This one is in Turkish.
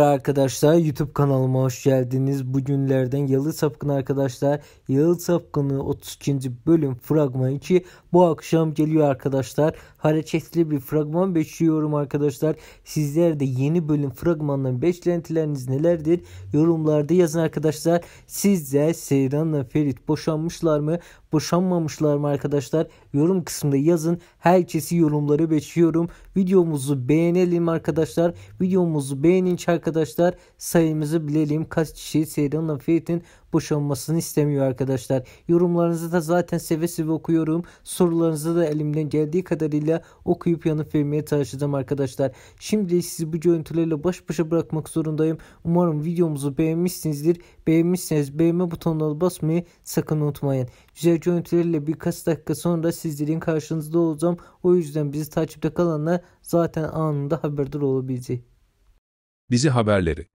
Arkadaşlar YouTube kanalıma hoş geldiniz. Bugünlerden Yalı Sapkın arkadaşlar. Yalı Sapkın'ın 32. bölüm fragmanı 2 bu akşam geliyor arkadaşlar. Hareketli bir fragman bekliyorum arkadaşlar. Sizler de yeni bölüm fragmanının beklentileriniz nelerdir? Yorumlarda yazın arkadaşlar. Sizce Seyran'la Ferit boşanmışlar mı? Boşanmamışlar mı arkadaşlar? Yorum kısmında yazın. Herkesi yorumları bekliyorum. Videomuzu beğenelim arkadaşlar. Videomuzu beğenin çarkı arkadaşlar sayımızı bilelim. Kaç kişi Seyran'la Faith'in boşanmasını istemiyor arkadaşlar. Yorumlarınızı da zaten seve seve okuyorum. Sorularınızı da elimden geldiği kadarıyla okuyup yanıt vermeye çalışacağım arkadaşlar. Şimdi sizi bu görüntülerle baş başa bırakmak zorundayım. Umarım videomuzu beğenmişsinizdir. Beğenmişseniz beğenme butonuna basmayı sakın unutmayın. Güzel görüntülerle birkaç dakika sonra sizlerin karşınızda olacağım. O yüzden bizi takipte kalanlar zaten anında haberdar olabilecek bizi haberleri